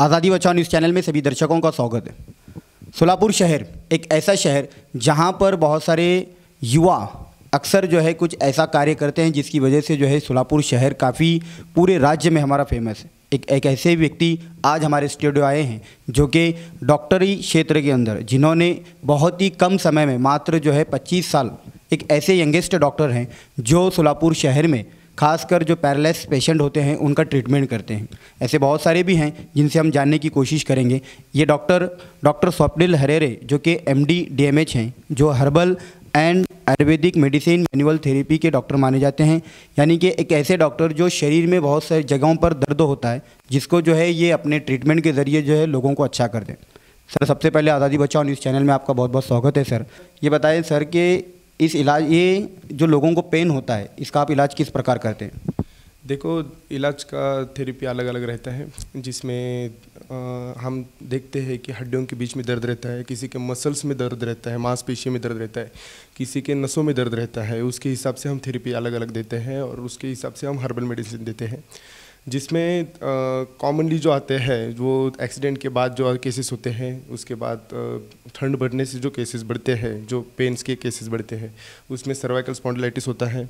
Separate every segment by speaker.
Speaker 1: आज़ादी बचाओ news channel में सभी दर्शकों का स्वागत है सोलापुर शहर एक ऐसा शहर जहां पर बहुत सारे युवा अक्सर जो है कुछ ऐसा कार्य करते हैं जिसकी वजह से जो है सोलापुर शहर काफ़ी पूरे राज्य में हमारा फेमस है एक एक ऐसे व्यक्ति आज हमारे स्टूडियो आए हैं जो कि डॉक्टरी क्षेत्र के अंदर जिन्होंने बहुत ही कम समय में मात्र जो है पच्चीस साल एक ऐसे यंगेस्ट डॉक्टर हैं जो सोलापुर शहर में खासकर जो पैरालिस पेशेंट होते हैं उनका ट्रीटमेंट करते हैं ऐसे बहुत सारे भी हैं जिनसे हम जानने की कोशिश करेंगे ये डॉक्टर डॉक्टर स्वप्निल हरेरे जो कि एम डी हैं जो herbal and Ayurvedic medicine manual therapy के डॉक्टर माने जाते हैं यानी कि एक ऐसे डॉक्टर जो शरीर में बहुत सारी जगहों पर दर्द होता है जिसको जो है ये अपने ट्रीटमेंट के ज़रिए जो है लोगों को अच्छा कर दें सर सबसे पहले आज़ादी बचाओ न्यूज़ चैनल में आपका बहुत बहुत स्वागत है सर ये बताएं सर कि इस इलाज ये जो लोगों को पेन होता है इसका आप इलाज किस प्रकार करते हैं
Speaker 2: देखो इलाज का थेरेपी अलग अलग रहता है जिसमें आ, हम देखते हैं कि हड्डियों के बीच में दर्द रहता है किसी के मसल्स में दर्द रहता है मांसपेशी में दर्द रहता है किसी के नसों में दर्द रहता है उसके हिसाब से हम थेरेपी अलग अलग देते हैं और उसके हिसाब से हम हर्बल मेडिसिन देते हैं जिसमें कॉमनली जो आते हैं वो एक्सीडेंट के बाद जो केसेस होते हैं उसके बाद ठंड बढ़ने से जो केसेस बढ़ते हैं जो पेन्स के केसेस बढ़ते हैं उसमें सर्वाइकल स्पॉन्डलाइटिस होता है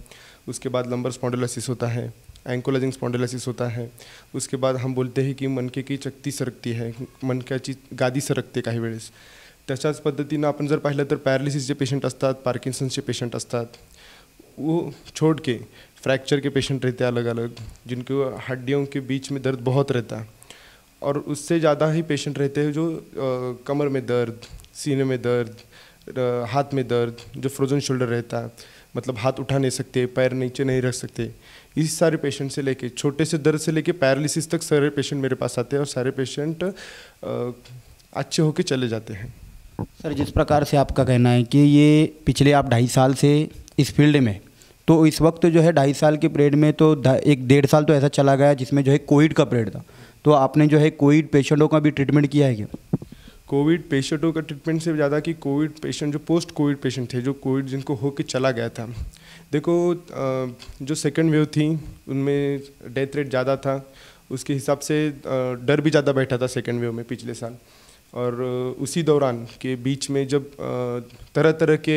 Speaker 2: उसके बाद लंबर स्पॉन्डोलाइसिस होता है एंकोलाइजिंग स्पॉन्डोलाइसिस होता है उसके बाद हम बोलते हैं कि की मनकेची चकती सरकती है चीज गादी सरकते काही वेळेस तशाच पद्धतीनं आपण जर पाहिलं तर पॅरालिसिसचे पेशंट असतात के पेशंट असतात वो छोड़ के फ्रैक्चर के पेशेंट रहते हैं अलग अलग जिनको हड्डियों के बीच में दर्द बहुत रहता है और उससे ज़्यादा ही पेशेंट रहते हैं जो आ, कमर में दर्द सीने में दर्द हाथ में दर्द जो फ्रोजन शोल्डर रहता है मतलब हाथ उठा नहीं सकते पैर नीचे नहीं रख सकते इस सारे पेशेंट से लेके छोटे से दर्द से लेके पैरालिसिस तक सारे पेशेंट मेरे पास आते हैं और सारे पेशेंट अच्छे होके चले जाते हैं
Speaker 1: सर जिस प्रकार से आपका कहना है कि ये पिछले आप ढाई साल से इस फील्ड में तो इस वक्त जो है ढाई साल के पीरियड में तो एक डेढ़ साल तो ऐसा चला गया जिसमें जो है कोविड का पीरियड था तो आपने जो है कोविड पेशेंटों का भी ट्रीटमेंट किया है क्या
Speaker 2: कोविड पेशेंटों का ट्रीटमेंट से ज़्यादा कि कोविड पेशेंट जो पोस्ट कोविड पेशेंट थे जो कोविड जिनको हो के चला गया था देखो जो सेकेंड वेव थी उनमें डेथ रेट ज़्यादा था उसके हिसाब से डर भी ज़्यादा बैठा था सेकेंड वेव में पिछले साल और उसी दौरान के बीच में जब तरह तरह के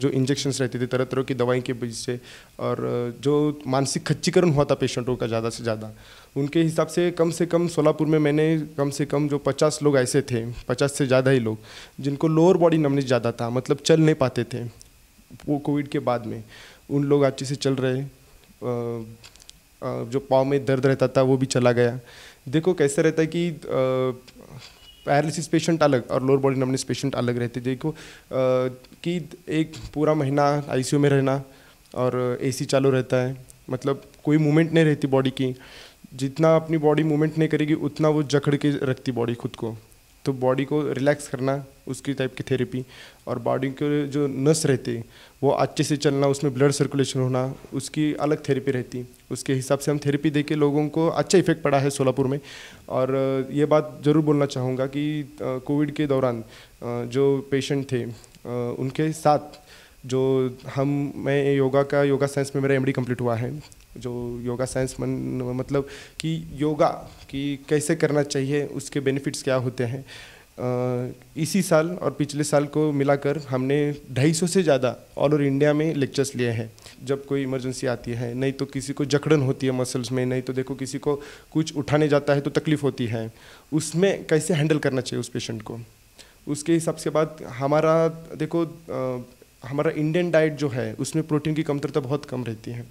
Speaker 2: जो इंजेक्शन्स रहते थे तरह तरह की दवाई के बीच से और जो मानसिक खच्चीकरण हुआ था पेशेंटों का ज़्यादा से ज़्यादा उनके हिसाब से कम से कम सोलापुर में मैंने कम से कम जो पचास लोग ऐसे थे पचास से ज़्यादा ही लोग जिनको लोअर बॉडी नमनेस ज़्यादा था मतलब चल नहीं पाते थे वो कोविड के बाद में उन लोग अच्छे से चल रहे जो पाँव में दर्द रहता था वो भी चला गया देखो कैसा रहता है कि पैरालिसिस पेशेंट अलग और लोअर बॉडी नमनेस पेशेंट अलग रहते देखो कि एक पूरा महीना आईसीयू में रहना और एसी चालू रहता है मतलब कोई मूवमेंट नहीं रहती बॉडी की जितना अपनी बॉडी मूवमेंट नहीं करेगी उतना वो जकड़ के रखती बॉडी खुद को तो बॉडी को रिलैक्स करना उसकी टाइप की थेरेपी और बॉडी के जो नस रहते वो अच्छे से चलना उसमें ब्लड सर्कुलेशन होना उसकी अलग थेरेपी रहती उसके हिसाब से हम थेरेपी दे के लोगों को अच्छा इफेक्ट पड़ा है सोलापुर में और ये बात ज़रूर बोलना चाहूँगा कि कोविड के दौरान जो पेशेंट थे उनके साथ जो हम मैं योगा का योगा साइंस में मेरा एमडी कंप्लीट हुआ है जो योगा साइंस मन मतलब कि योगा कि कैसे करना चाहिए उसके बेनिफिट्स क्या होते हैं इसी साल और पिछले साल को मिलाकर हमने 250 से ज़्यादा ऑल ओवर इंडिया में लेक्चर्स लिए हैं जब कोई इमरजेंसी आती है नहीं तो किसी को जकड़न होती है मसल्स में नहीं तो देखो किसी को कुछ उठाने जाता है तो तकलीफ़ होती है उसमें कैसे हैंडल करना चाहिए उस पेशेंट को उसके हिसाब से बात हमारा देखो आ, हमारा इंडियन डाइट जो है उसमें प्रोटीन की कमतरता बहुत कम रहती है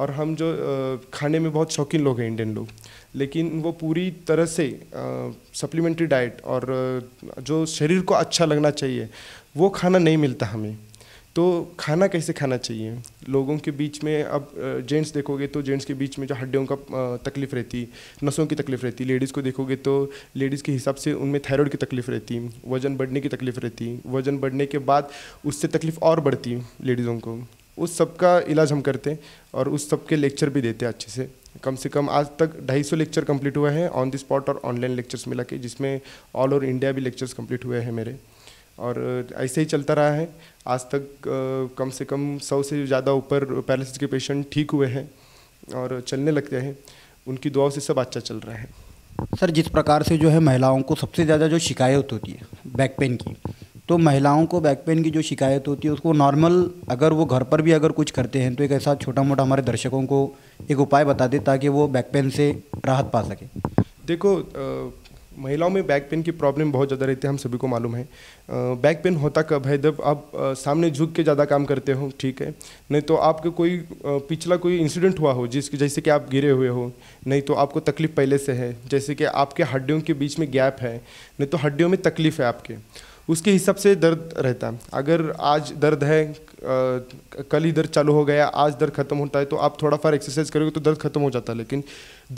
Speaker 2: और हम जो खाने में बहुत शौकीन लोग हैं इंडियन लोग लेकिन वो पूरी तरह से सप्लीमेंट्री डाइट और जो शरीर को अच्छा लगना चाहिए वो खाना नहीं मिलता हमें तो खाना कैसे खाना चाहिए लोगों के बीच में अब जेंट्स देखोगे तो जेंट्स के बीच में जो हड्डियों का तकलीफ़ रहती नसों की तकलीफ़ रहती लेडीज़ को देखोगे तो लेडीज़ के हिसाब से उनमें थायराइड की तकलीफ़ रहती वज़न बढ़ने की तकलीफ़ रहती वज़न बढ़ने के बाद उससे तकलीफ़ और बढ़ती लेडीज़ों को उस सब का इलाज हम करते हैं और उस सब के लेक्चर भी देते हैं अच्छे से कम से कम आज तक 250 लेक्चर कंप्लीट हुए हैं ऑन द स्पॉट और ऑनलाइन लेक्चर्स मिला के जिसमें ऑल ओवर इंडिया भी लेक्चर्स कंप्लीट हुए हैं मेरे और ऐसे ही चलता रहा है आज तक कम से कम सौ से ज़्यादा ऊपर पैरालिसिस के पेशेंट ठीक हुए हैं और चलने लगते हैं उनकी दुआओं से सब अच्छा चल रहा है
Speaker 1: सर जिस प्रकार से जो है महिलाओं को सबसे ज़्यादा जो शिकायत होती है बैक पेन की तो महिलाओं को बैक पेन की जो शिकायत होती है उसको नॉर्मल अगर वो घर पर भी अगर कुछ करते हैं तो एक ऐसा छोटा मोटा हमारे दर्शकों को एक उपाय बता दें ताकि वो बैक पेन से राहत पा सके
Speaker 2: देखो आ... महिलाओं में बैक पेन की प्रॉब्लम बहुत ज़्यादा रहती है हम सभी को मालूम है बैक पेन होता कब है जब आप सामने झुक के ज़्यादा काम करते हो ठीक है नहीं तो आपके कोई पिछला कोई इंसिडेंट हुआ हो जिसके जैसे कि आप गिरे हुए हो नहीं तो आपको तकलीफ़ पहले से है जैसे कि आपके हड्डियों के बीच में गैप है नहीं तो हड्डियों में तकलीफ़ है आपके उसके हिसाब से दर्द रहता है अगर आज दर्द है कल ही दर्द चालू हो गया आज दर्द खत्म होता है तो आप थोड़ा फार एक्सरसाइज करोगे तो दर्द खत्म हो जाता है लेकिन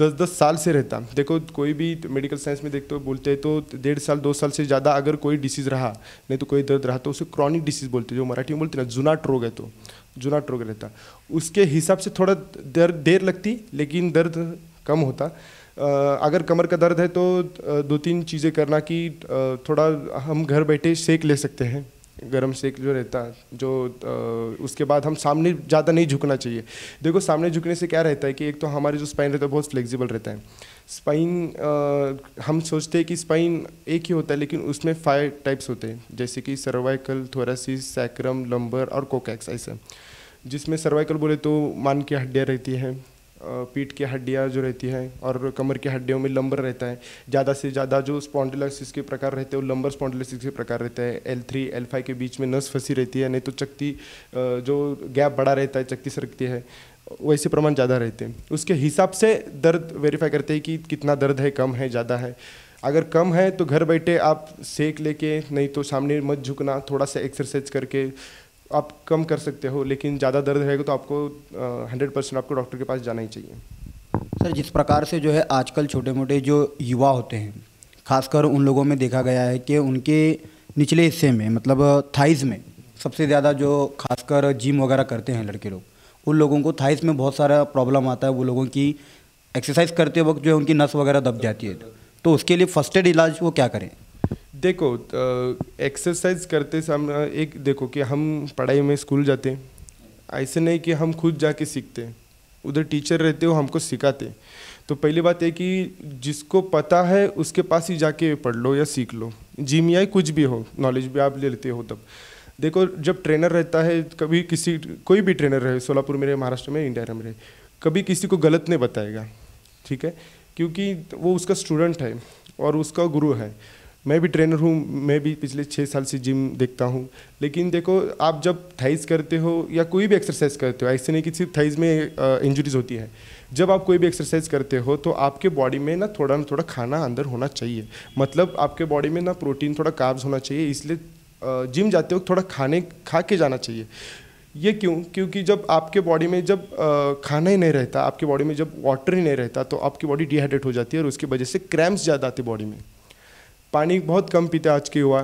Speaker 2: दस दस साल से रहता देखो कोई भी मेडिकल साइंस में देखते हो बोलते हैं तो डेढ़ साल दो साल से ज़्यादा अगर कोई डिसीज़ रहा नहीं तो कोई दर्द रहा तो उसे क्रॉनिक डिसीज़ बोलते जो मराठी में बोलते ना जुनाट रोग है तो जुनाट रोग रहता उसके हिसाब से थोड़ा दर्द देर लगती लेकिन दर्द कम होता अगर कमर का दर्द है तो दो तीन चीज़ें करना कि थोड़ा हम घर बैठे सेक ले सकते हैं गर्म सेक जो रहता है जो उसके बाद हम सामने ज़्यादा नहीं झुकना चाहिए देखो सामने झुकने से क्या रहता है कि एक तो हमारे जो स्पाइन रहता है बहुत फ्लेक्सिबल रहता है स्पाइन हम सोचते हैं कि स्पाइन एक ही होता है लेकिन उसमें फाइव टाइप्स होते हैं जैसे कि सर्वाइकल थोरासिस सैक्रम लंबर और कोकैक्स ऐसा जिसमें सर्वाइकल बोले तो मान की हड्डियाँ रहती हैं पीठ की हड्डियाँ जो रहती हैं और कमर की हड्डियों में लंबर रहता है ज़्यादा से ज़्यादा जो स्पॉन्डिलसिस के प्रकार रहते हैं वो लंबर स्पॉन्डिलसिस के प्रकार रहता है एल थ्री एल फाइव के बीच में नस फंसी रहती है नहीं तो चक्ती जो गैप बड़ा रहता है चक्ती सरकती है वैसे प्रमाण ज़्यादा रहते हैं उसके हिसाब से दर्द वेरीफाई करते हैं कि कितना दर्द है कम है ज़्यादा है अगर कम है तो घर बैठे आप सेक लेके नहीं तो सामने मत झुकना थोड़ा सा एक्सरसाइज करके आप कम कर सकते हो लेकिन ज़्यादा दर्द रहेगा तो आपको हंड्रेड परसेंट आपको डॉक्टर के पास जाना ही चाहिए
Speaker 1: सर जिस प्रकार से जो है आजकल छोटे मोटे जो युवा होते हैं खासकर उन लोगों में देखा गया है कि उनके निचले हिस्से में मतलब थाइस में सबसे ज़्यादा जो खासकर जिम वगैरह करते हैं लड़के लोग उन लोगों को थाइस में बहुत सारा प्रॉब्लम आता है वो लोगों की एक्सरसाइज करते वक्त जो है उनकी नस वगैरह दब जाती है तो उसके लिए फर्स्ट एड इलाज वो क्या करें
Speaker 2: देखो एक्सरसाइज करते समय एक देखो कि हम पढ़ाई में स्कूल जाते हैं ऐसे नहीं कि हम खुद जाके सीखते हैं उधर टीचर रहते हो हमको सिखाते तो पहली बात है कि जिसको पता है उसके पास ही जाके पढ़ लो या सीख लो जिम या कुछ भी हो नॉलेज भी आप ले लेते हो तब देखो जब ट्रेनर रहता है कभी किसी कोई भी ट्रेनर रहे सोलापुर में रहे महाराष्ट्र में इंडिया में रहे कभी किसी को गलत नहीं बताएगा ठीक है क्योंकि वो उसका स्टूडेंट है और उसका गुरु है मैं भी ट्रेनर हूँ मैं भी पिछले छः साल से जिम देखता हूँ लेकिन देखो आप जब थाइज़ करते हो या कोई भी एक्सरसाइज करते हो ऐसे नहीं कि सिर्फ थाइज में इंजरीज होती है जब आप कोई भी एक्सरसाइज करते हो तो आपके बॉडी में ना थोड़ा ना थोड़ा खाना अंदर होना चाहिए मतलब आपके बॉडी में ना प्रोटीन थोड़ा काब्ज़ होना चाहिए इसलिए जिम जाते वक्त थोड़ा खाने खा के जाना चाहिए ये क्यों क्योंकि जब आपके बॉडी में जब खाना ही नहीं रहता आपके बॉडी में जब वाटर ही नहीं रहता तो आपकी बॉडी डिहाइड्रेट हो जाती है और उसकी वजह से क्रैम्प्स ज़्यादा आते बॉडी में पानी बहुत कम पीते आज के युवा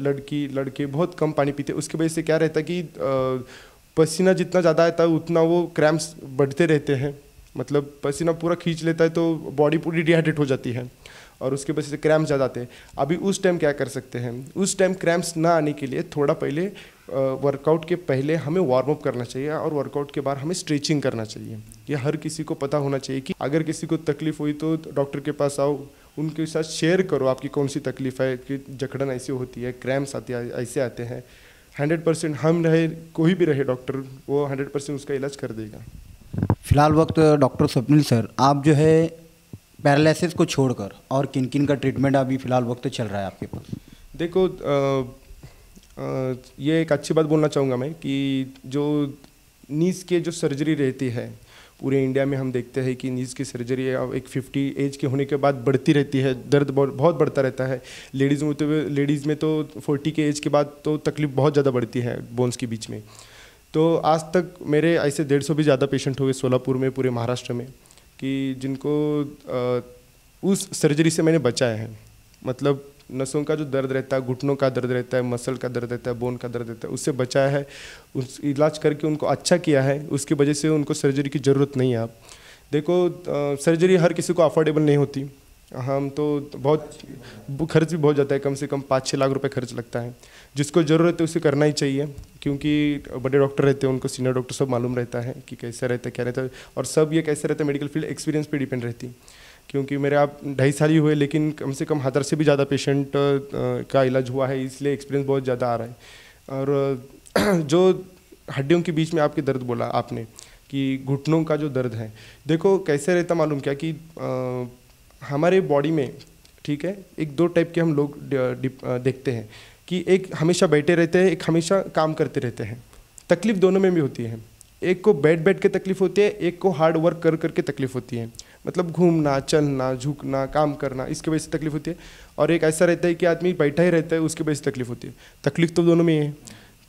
Speaker 2: लड़की लड़के बहुत कम पानी पीते उसकी वजह से क्या रहता है कि पसीना जितना ज़्यादा आता है उतना वो क्रैम्प्स बढ़ते रहते हैं मतलब पसीना पूरा खींच लेता है तो बॉडी पूरी डिहाइड्रेट हो जाती है और उसके वजह से क्रैम्प ज़्यादा आते हैं अभी उस टाइम क्या कर सकते हैं उस टाइम क्रैम्प्स ना आने के लिए थोड़ा पहले वर्कआउट के पहले हमें वार्म अप करना चाहिए और वर्कआउट के बाद हमें स्ट्रेचिंग करना चाहिए यह हर किसी को पता होना चाहिए कि अगर किसी को तकलीफ़ हुई तो डॉक्टर के पास आओ उनके साथ शेयर करो आपकी कौन सी तकलीफ़ है कि जकड़न ऐसी होती है क्रैम्स आते ऐसे आते हैं हंड्रेड परसेंट हम रहे कोई
Speaker 1: भी रहे डॉक्टर वो हंड्रेड परसेंट उसका इलाज कर देगा फिलहाल वक्त डॉक्टर स्वप्निल सर आप जो है पैरालिसिस को छोड़कर और किन किन का ट्रीटमेंट अभी फ़िलहाल वक्त चल रहा है आपके पास
Speaker 2: देखो आ, आ, ये एक अच्छी बात बोलना चाहूँगा मैं कि जो नीस के जो सर्जरी रहती है पूरे इंडिया में हम देखते हैं कि नीज़ की सर्जरी एक 50 एज के होने के बाद बढ़ती रहती है दर्द बहुत बढ़ता रहता है लेडीज़ में तो लेडीज़ में तो 40 के एज के बाद तो तकलीफ बहुत ज़्यादा बढ़ती है बोन्स के बीच में तो आज तक मेरे ऐसे डेढ़ सौ भी ज़्यादा पेशेंट हुए सोलापुर में पूरे महाराष्ट्र में कि जिनको आ, उस सर्जरी से मैंने बचाया है मतलब नसों का जो दर्द रहता है घुटनों का दर्द रहता है मसल का दर्द रहता है बोन का दर्द रहता है उससे बचाया है उस इलाज करके उनको अच्छा किया है उसकी वजह से उनको सर्जरी की ज़रूरत नहीं है आप देखो सर्जरी हर किसी को अफोर्डेबल नहीं होती हम तो बहुत खर्च भी बहुत जाता है कम से कम पाँच छः लाख रुपए खर्च लगता है जिसको ज़रूरत है उसे करना ही चाहिए क्योंकि बड़े डॉक्टर रहते हैं उनको सीनियर डॉक्टर सब मालूम रहता है कि कैसा रहता है क्या रहता है और सब ये कैसे रहता है मेडिकल फील्ड एक्सपीरियंस पे डिपेंड रहती है क्योंकि मेरे आप ढाई साल ही हुए लेकिन कम से कम हज़ार से भी ज़्यादा पेशेंट का इलाज हुआ है इसलिए एक्सपीरियंस बहुत ज़्यादा आ रहा है और जो हड्डियों के बीच में आपके दर्द बोला आपने कि घुटनों का जो दर्द है देखो कैसे रहता मालूम क्या कि आ, हमारे बॉडी में ठीक है एक दो टाइप के हम लोग देखते हैं कि एक हमेशा बैठे रहते हैं एक हमेशा काम करते रहते हैं तकलीफ़ दोनों में भी होती है एक को बैठ बैठ के तकलीफ़ होती है एक को हार्ड वर्क कर कर के तकलीफ़ होती है मतलब घूमना चलना झुकना काम करना इसकी वजह से तकलीफ होती है और एक ऐसा रहता है कि आदमी बैठा ही रहता है उसकी वजह से तकलीफ होती है तकलीफ तो दोनों में ही है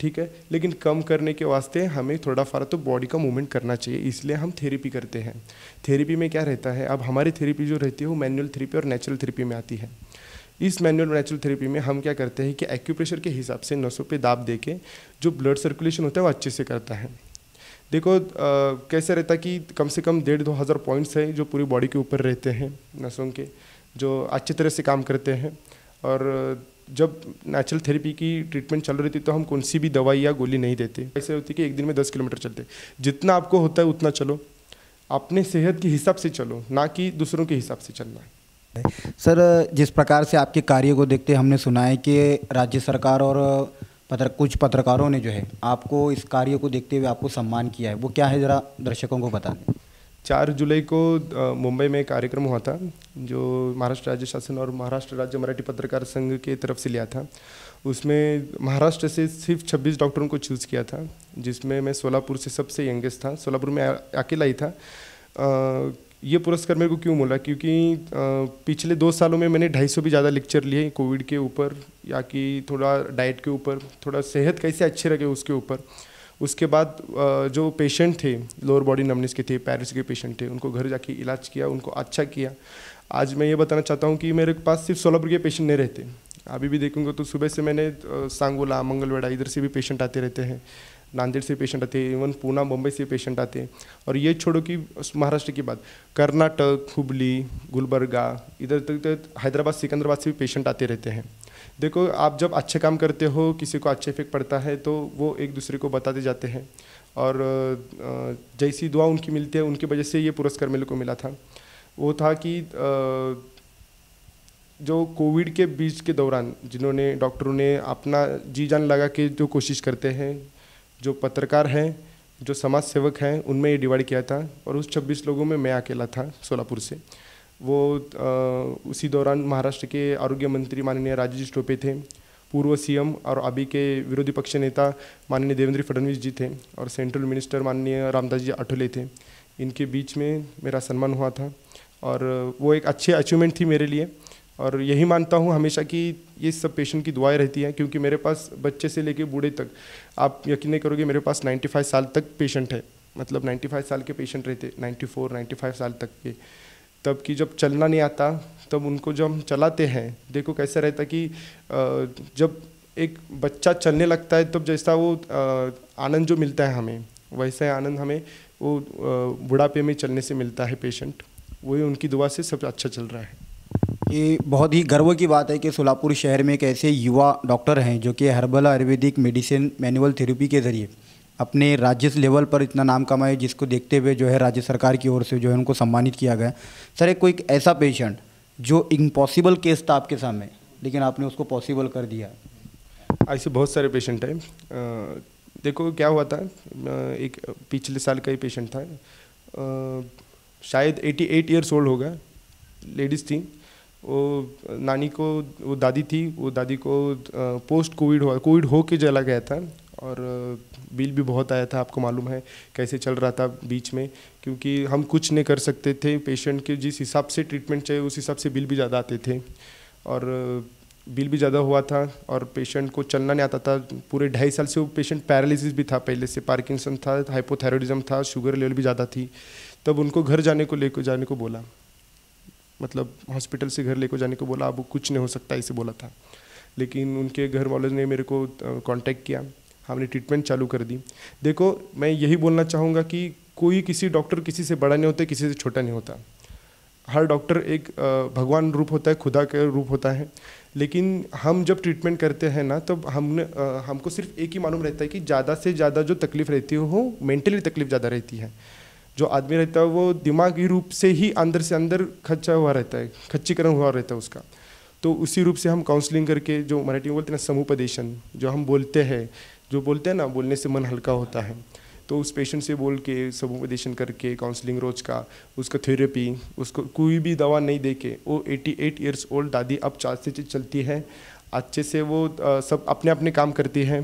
Speaker 2: ठीक है लेकिन कम करने के वास्ते हमें थोड़ा फारा तो बॉडी का मूवमेंट करना चाहिए इसलिए हम थेरेपी करते हैं थेरेपी में क्या रहता है अब हमारी थेरेपी जो रहती है वो मैनुअल थेरेपी और नेचुरल थेरेपी में आती है इस मैनुअल नेचुरल थेरेपी में हम क्या करते हैं कि एक्यूप्रेशर के हिसाब से नसों पे दाब दे के जो ब्लड सर्कुलेशन होता है वो अच्छे से करता है देखो आ, कैसे रहता कि कम से कम डेढ़ दो हज़ार पॉइंट्स हैं जो पूरी बॉडी के ऊपर रहते हैं नसों के जो अच्छी तरह से काम करते हैं और जब नेचुरल थेरेपी की ट्रीटमेंट चल रही थी तो हम कौन सी भी दवाई या गोली नहीं देते ऐसे होती कि एक दिन में दस किलोमीटर चलते जितना आपको होता है उतना चलो अपने सेहत के हिसाब से चलो ना कि दूसरों के हिसाब से चलना है
Speaker 1: सर जिस प्रकार से आपके कार्य को देखते हमने सुना है कि राज्य सरकार और पत्र कुछ पत्रकारों ने जो है आपको इस कार्य को देखते हुए आपको सम्मान किया है वो क्या है ज़रा दर्शकों को बता दें चार जुलाई को मुंबई में कार्यक्रम हुआ था जो महाराष्ट्र राज्य शासन और महाराष्ट्र राज्य मराठी पत्रकार संघ
Speaker 2: के तरफ से लिया था उसमें महाराष्ट्र से सिर्फ 26 डॉक्टरों को चूज़ किया था जिसमें मैं सोलापुर से सबसे यंगेस्ट था सोलापुर में अकेला ही था आ, ये पुरस्कार मेरे को क्यों मिला क्योंकि पिछले दो सालों में मैंने ढाई सौ भी ज़्यादा लेक्चर लिए कोविड के ऊपर या कि थोड़ा डाइट के ऊपर थोड़ा सेहत कैसे अच्छे रखे उसके ऊपर उसके बाद जो पेशेंट थे लोअर बॉडी नमनेस के थे पैरिस के पेशेंट थे उनको घर जाके इलाज किया उनको अच्छा किया आज मैं ये बताना चाहता हूँ कि मेरे पास सिर्फ सोलहपुर के पेशेंट नहीं रहते अभी भी देखूँगा तो सुबह से मैंने सांगोला मंगलवेड़ा इधर से भी पेशेंट आते रहते हैं नांदेड़ से पेशेंट आते हैं इवन पूना मुंबई से पेशेंट आते हैं और ये छोड़ो कि महाराष्ट्र की बात कर्नाटक हुबली गुलबर्गा इधर तक तो हैदराबाद सिकंदराबाद से भी पेशेंट आते रहते हैं देखो आप जब अच्छे काम करते हो किसी को अच्छे इफेक्ट पड़ता है तो वो एक दूसरे को बताते जाते हैं और जैसी दुआ उनकी मिलती है उनकी वजह से ये पुरस्कार मेरे को मिला था वो था कि जो कोविड के बीच के दौरान जिन्होंने डॉक्टरों ने अपना जी जान लगा के जो कोशिश करते हैं जो पत्रकार हैं जो समाज सेवक हैं उनमें ये डिवाइड किया था और उस 26 लोगों में मैं अकेला था सोलापुर से वो आ, उसी दौरान महाराष्ट्र के आरोग्य मंत्री माननीय राजेश टोपे थे पूर्व सीएम और अभी के विरोधी पक्ष नेता माननीय देवेंद्र फडणवीस जी थे और सेंट्रल मिनिस्टर माननीय रामदास जी आठोले थे इनके बीच में मेरा सम्मान हुआ था और वो एक अच्छी अचीवमेंट थी मेरे लिए और यही मानता हूँ हमेशा कि ये सब पेशेंट की दुआएं रहती हैं क्योंकि मेरे पास बच्चे से लेके बूढ़े तक आप यकीन नहीं करोगे मेरे पास 95 साल तक पेशेंट है मतलब 95 साल के पेशेंट रहते 94 95 साल तक के तब कि जब चलना नहीं आता तब उनको जब हम चलाते हैं देखो कैसा रहता कि जब एक बच्चा चलने लगता है तब जैसा वो आनंद जो मिलता है हमें वैसा आनंद हमें वो बुढ़ापे में चलने से मिलता है पेशेंट वही उनकी दुआ से सब अच्छा चल रहा है
Speaker 1: ये बहुत ही गर्व की बात है कि सोलापुर शहर में एक ऐसे युवा डॉक्टर हैं जो कि herbal Ayurvedic medicine manual therapy के ज़रिए अपने राज्य लेवल पर इतना नाम कमाए जिसको देखते हुए जो है राज्य सरकार की ओर से जो है उनको सम्मानित किया गया सर एक कोई ऐसा पेशेंट जो इम्पॉसिबल केस था आपके सामने लेकिन आपने उसको पॉसिबल कर दिया
Speaker 2: ऐसे बहुत सारे पेशेंट हैं देखो क्या हुआ था एक पिछले साल का ही पेशेंट था शायद 88 एट ईयर्स ओल्ड होगा लेडीज़ थी वो नानी को वो दादी थी वो दादी को पोस्ट कोविड हुआ कोविड हो के जला गया था और बिल भी बहुत आया था आपको मालूम है कैसे चल रहा था बीच में क्योंकि हम कुछ नहीं कर सकते थे पेशेंट के जिस हिसाब से ट्रीटमेंट चाहिए उस हिसाब से बिल भी ज़्यादा आते थे और बिल भी ज़्यादा हुआ था और पेशेंट को चलना नहीं आता था पूरे ढाई साल से वो पेशेंट पैरालिसिस भी था पहले से पार्किंसन था हाइपोथायरॉयडिज्म था शुगर लेवल भी ज़्यादा थी तब उनको घर जाने को लेकर जाने को बोला मतलब हॉस्पिटल से घर लेकर जाने को बोला अब कुछ नहीं हो सकता ऐसे बोला था लेकिन उनके घर वालों ने मेरे को कांटेक्ट किया हमने ट्रीटमेंट चालू कर दी देखो मैं यही बोलना चाहूँगा कि कोई किसी डॉक्टर किसी से बड़ा नहीं होता किसी से छोटा नहीं होता हर डॉक्टर एक भगवान रूप होता है खुदा का रूप होता है लेकिन हम जब ट्रीटमेंट करते हैं ना तो हमने हमको सिर्फ एक ही मालूम रहता है कि ज़्यादा से ज़्यादा जो तकलीफ़ रहती है वो मेंटली तकलीफ़ ज़्यादा रहती है जो आदमी रहता है वो दिमागी रूप से ही अंदर से अंदर खच्चा हुआ रहता है खच्चीकरण हुआ रहता है उसका तो उसी रूप से हम काउंसलिंग करके जो मराठी में बोलते हैं ना समुपदेशन जो हम बोलते हैं जो बोलते हैं ना बोलने से मन हल्का होता है तो उस पेशेंट से बोल के समुपदेशन करके काउंसलिंग रोज का उसका थेरेपी उसको कोई भी दवा नहीं दे के वो एटी एट ईयर्स ओल्ड दादी अब चार से चलती है अच्छे से वो आ, सब अपने अपने काम करती है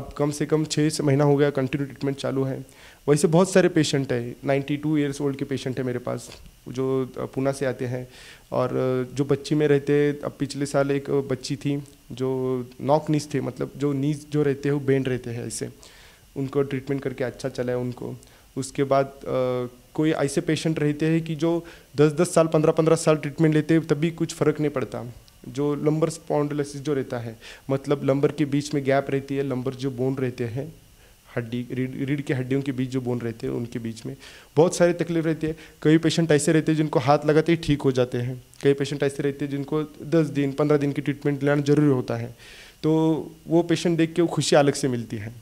Speaker 2: अब कम से कम छः महीना हो गया कंटिन्यू ट्रीटमेंट चालू है वैसे बहुत सारे पेशेंट हैं नाइन्टी टू ईयर्स ओल्ड के पेशेंट हैं मेरे पास जो पूना से आते हैं और जो बच्ची में रहते अब पिछले साल एक बच्ची थी जो नॉक नीज थे मतलब जो नीज जो रहते हैं वो बेंड रहते हैं ऐसे उनको ट्रीटमेंट करके अच्छा चला है उनको उसके बाद आ, कोई ऐसे पेशेंट रहते हैं कि जो 10-10 साल 15-15 साल ट्रीटमेंट लेते हैं तभी कुछ फ़र्क नहीं पड़ता जो लंबर स्पॉन्डोलिसिस जो रहता है मतलब लंबर के बीच में गैप रहती है लंबर जो बोन रहते हैं हड्डी रीढ़ रीढ़ की हड्डियों के बीच जो बोन रहते हैं उनके बीच में बहुत सारी तकलीफ रहती है कई पेशेंट ऐसे रहते हैं जिनको हाथ लगाते ही ठीक हो जाते हैं कई पेशेंट ऐसे रहते हैं जिनको दस दिन पंद्रह दिन की ट्रीटमेंट लेना जरूरी होता है तो वो पेशेंट देख के वो खुशी अलग से मिलती है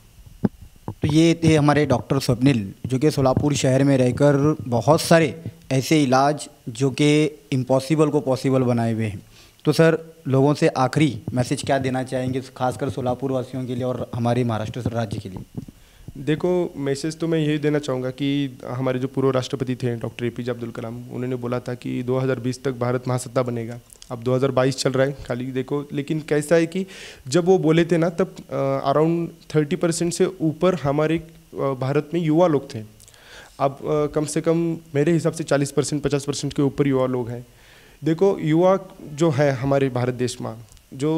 Speaker 1: तो ये थे हमारे डॉक्टर स्वप्निल जो कि सोलापुर शहर में रहकर बहुत सारे ऐसे इलाज जो कि इम्पॉसिबल को पॉसिबल बनाए हुए हैं तो सर लोगों से आखिरी मैसेज क्या देना चाहेंगे खासकर सोलापुर वासियों के लिए और हमारे महाराष्ट्र राज्य के लिए देखो मैसेज तो मैं यही देना चाहूँगा कि हमारे जो पूर्व राष्ट्रपति थे doctor A P J Abdul Kalam उन्होंने
Speaker 2: बोला था कि 2020 तक भारत महासत्ता बनेगा अब 2022 चल रहा है खाली देखो लेकिन कैसा है कि जब वो बोले थे ना तब अराउंड 30 परसेंट से ऊपर हमारे भारत में युवा लोग थे अब कम से कम मेरे हिसाब से 40 परसेंट पचास परसेंट के ऊपर युवा लोग हैं देखो युवा जो है हमारे भारत देश में जो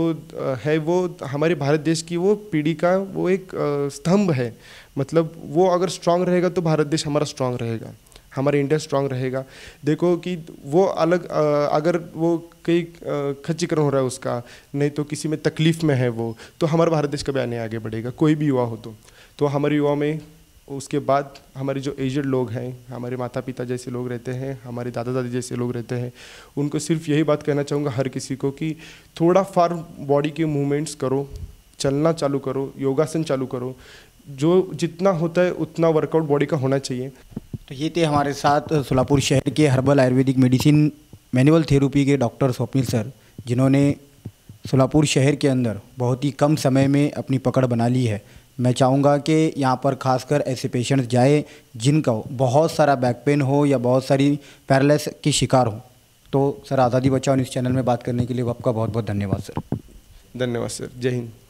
Speaker 2: है वो हमारे भारत देश की वो पीढ़ी का वो एक स्तंभ है मतलब वो अगर स्ट्रांग रहेगा तो भारत देश हमारा स्ट्रांग रहेगा हमारा इंडिया स्ट्रांग रहेगा देखो कि वो अलग अगर वो कई खच्चीकरण हो रहा है उसका नहीं तो किसी में तकलीफ़ में है वो तो हमारा भारत देश कभी आने आगे बढ़ेगा कोई भी युवा हो तो तो हमारे युवा में उसके बाद हमारे जो एजड लोग हैं हमारे माता पिता जैसे लोग रहते हैं हमारे दादा दादी जैसे लोग रहते हैं उनको सिर्फ यही बात कहना चाहूँगा हर किसी को कि थोड़ा फार बॉडी के मूवमेंट्स करो चलना चालू करो योगासन चालू करो जो जितना
Speaker 1: होता है उतना वर्कआउट बॉडी का होना चाहिए तो ये थे हमारे साथ सोलापुर शहर के herbal Ayurvedic medicine manual therapy के डॉक्टर स्वप्निल सर जिन्होंने सोलापुर शहर के अंदर बहुत ही कम समय में अपनी पकड़ बना ली है मैं चाहूँगा कि यहाँ पर खासकर ऐसे पेशेंट्स जाए जिनका बहुत सारा बैक पेन हो या बहुत सारी पैरलिस की शिकार हो तो सर आज़ादी बचाओ इस चैनल में बात करने के लिए आपका बहुत बहुत धन्यवाद सर
Speaker 2: धन्यवाद सर जय हिंद